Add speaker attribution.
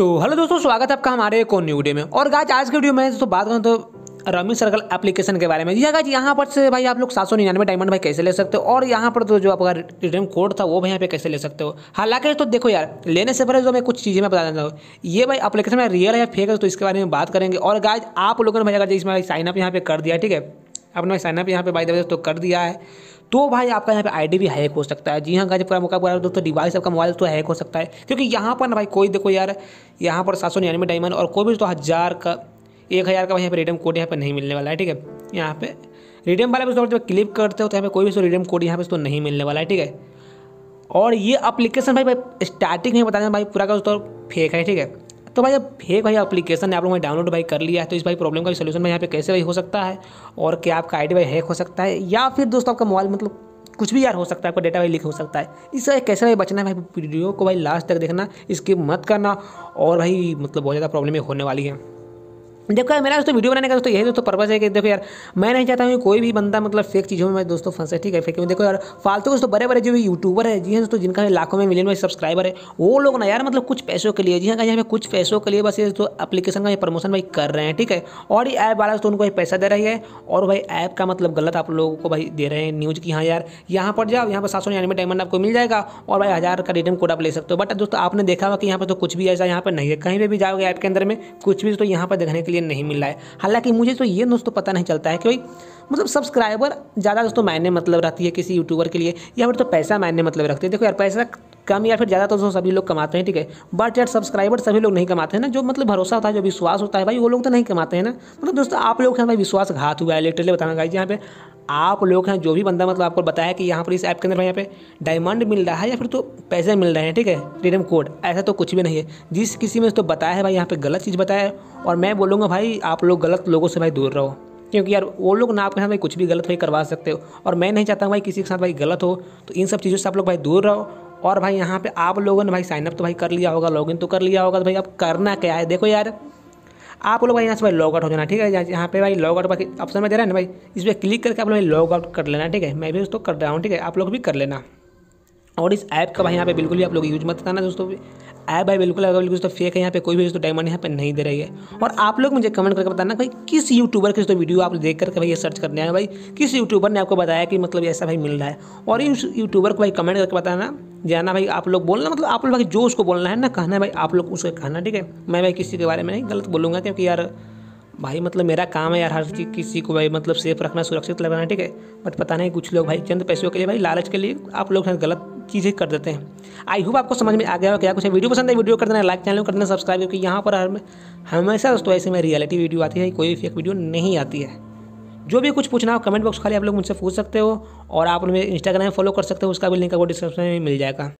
Speaker 1: तो हेलो दोस्तों स्वागत है आपका हमारे एक और न्यू वीडियो में और गाज आज के वीडियो में दोस्तों बात करें तो रमी सर्कल एप्लीकेशन के बारे में जी गाज हाँ यहाँ पर से भाई आप लोग सात सौ निन्यानवे डायमंड भाई कैसे ले सकते हो और यहाँ पर तो जो आपका रिडीम कोड था वो भाई यहाँ पे कैसे ले सकते हो हालांकि तो देखो यार लेने से पहले जो मैं कुछ चीज़ें मैं बता देता हूँ ये भाई अपलीकेशन में रियल है या फेक है तो इसके बारे में बात करेंगे और गाज आप लोगों ने भाई अगर इसमें साइनअप यहाँ पे कर दिया ठीक है आपने साइनअप यहाँ पे भाई देखो तो कर दिया है तो भाई आपका यहाँ पे आई भी हैक हो सकता है जी हाँ गाजी पूरा मौका पूरा दोस्तों डिवाइस आपका मोबाइल तो हैक हो सकता है क्योंकि यहाँ पर ना भाई कोई देखो यार यहाँ पर सात सौ निन्यानवे डायमंड और कोई भी तो हज़ार का एक हज़ार का यहाँ पर रिडम कोड यहाँ पर नहीं मिलने वाला है ठीक है यहाँ पे रिडम वाला भी तो जब क्लिक करते हो तो यहाँ पे कोई भी रिडम तो कोड यहाँ पे तो नहीं मिलने वाला है ठीक है और ये अप्लीकेशन भाई भाई स्टार्टिंग में बता दें भाई पूरा का दोस्तों फेक है ठीक है तो भाई अब एक भाई ने आप लोगों ने डाउनलोड भाई कर लिया है तो इस भाई प्रॉब्लम का भी सोल्यूशन भाई यहाँ पे कैसे भाई हो सकता है और क्या आपका आई भाई हैक हो सकता है या फिर दोस्तों आपका मोबाइल मतलब कुछ भी यार हो सकता है आपका डेटा भाई लीक हो सकता है इससे कैसे भाई बचना है भाई वीडियो को भाई लास्ट तक देखना इसकी मत करना और भाई मतलब बहुत ज़्यादा प्रॉब्लम होने वाली है देखो यार मेरा दोस्तों वीडियो बनाने का दोस्तों यही दोस्तों पर्पज है कि देखो यार मैं नहीं चाहता हूँ कोई भी बंदा मतलब फेक चीज़ों में मैं दोस्तों फंसे ठीक है फेक देखो यार फालतू दोस्तों बड़े बड़े जो भी यूट्यूबर है जी हैं दोस्तों जिनका लाखों में मिलियन में सब्सक्राइबर है वो लोग ना यार मतलब कुछ पैसों के लिए जी हाँ यहाँ कुछ पैसों के लिए बस ये दोस्तों अपलीकेशन का ये प्रमोशन भाई कर रहे हैं ठीक है और ये ऐप वाला दोस्तों उनको भाई पैसा दे रही है और भाई ऐप का मतलब गलत आप लोगों को भाई दे रहे हैं न्यूज़ की हाँ यार यहाँ पर जाओ यहाँ पर सात सौ निन्यानवे डायमंड आपको मिल जाएगा और भाई हज़ार का रिटर्न कोड आप ले सकते हो बट दोस्तों आपने देखा होगा कि यहाँ पर तो कुछ भी ऐसा यहाँ पर नहीं है कहीं पर भी जाओगे ऐप के अंदर में कुछ भी दोस्तों यहाँ पर देखने के लिए लिए नहीं मिल रहा है हालांकि मुझे तो ये दोस्तों पता नहीं चलता है कि भाई मतलब सब्सक्राइबर ज़्यादा दोस्तों मायने मतलब रहती है किसी यूट्यूबर के लिए या फिर तो पैसा मायने मतलब रखती है देखो यार पैसा कम या फिर ज़्यादा तो जो सभी लोग कमाते हैं ठीक है बट यार सब्सक्राइबर सभी लोग नहीं कमाते हैं ना जो मतलब भरोसा होता है जो विश्वास होता है भाई वो लोग तो नहीं कमाते हैं ना मतलब दोस्तों आप लोग हैं भाई विश्वास घात हुआ है लिटरली बताना गाइज यहाँ पे आप लोग हैं जो भी बंदा मतलब आपको बताया कि यहाँ पर इस ऐप के अंदर भाई यहाँ पे डायमंड मिल रहा है या फिर तो पैसे मिल रहे हैं ठीक है फ्रीडम कोड ऐसा तो कुछ भी नहीं है जिस किसी में तो बताया है भाई यहाँ पे गलत चीज़ बताया है और मैं बोलूँगा भाई आप लोग गलत लोगों से भाई दूर रहो क्योंकि यार वो लोग ना आपके साथ भाई कुछ भी गलत भाई करवा सकते हो और मैं नहीं चाहता हूँ भाई किसी के साथ भाई गलत हो तो इन सब चीज़ों से आप लोग भाई दूर रहो और भाई यहाँ पे आप लोगों ने भाई साइनअप तो भाई कर लिया होगा लॉगिन तो कर लिया होगा तो भाई अब करना क्या है देखो यार आप लोग भाई यहाँ से भाई लॉग आउट हो जाना ठीक है यहाँ पे भाई लॉग आउट ऑप्शन में दे रहा है ना भाई इस पर क्लिक करके आप लोग लॉग आउट कर लेना ठीक है मैं भी उसको कर रहा हूँ ठीक है आप लोग भी कर लेना और इस ऐप का भाई यहाँ पे बिल्कुल भी आप लोग यूज मत करना दोस्तों ऐप भाई बिल्कुल अगर बिल्कुल तो फेक है यहाँ पे कोई भी दोस्तों डायमंड यहाँ पे नहीं दे रही है और आप लोग मुझे कमेंट करके बताना भाई किस यूट्यूबर के दोस्तों वीडियो आप देख करके भाई ये सर्च करने आए भाई किस यूट्यूबर ने आपको बताया कि मतलब ऐसा भाई मिल रहा है और इस यूट्यूबर को भाई कमेंट करके बताना जाना भाई आप लोग बोलना मतलब आप लोग भाई जो उसको बोलना है ना कहना है भाई आप लोग उसको कहना ठीक है मैं भाई किसी के बारे में नहीं गलत बोलूँगा क्योंकि यार भाई मतलब मेरा काम है यार हर चीज़ किसी को भाई मतलब सेफ रखना सुरक्षित लगाना ठीक है बट पता नहीं कुछ लोग भाई चंद पैसों के लिए भाई लालच के लिए आप लोग गलत चीज़ें कर देते हैं आई होप आपको समझ में आ गया हो क्या कुछ है वीडियो पसंद है वीडियो कर देना लाइक चैनल कर देना सब्सक्राइब क्योंकि यहाँ पर हर हमेशा दोस्तों ऐसे में रियलिटी वीडियो आती है कोई फेक वीडियो नहीं आती है जो भी कुछ पूछना हो कमेंट बॉक्स खाली आप लोग मुझसे पूछ सकते हो और आप मेरे इंस्टाग्राम में फॉलो कर सकते हो उसका भी लिंक आपको डिस्क्रिप्शन में मिल जाएगा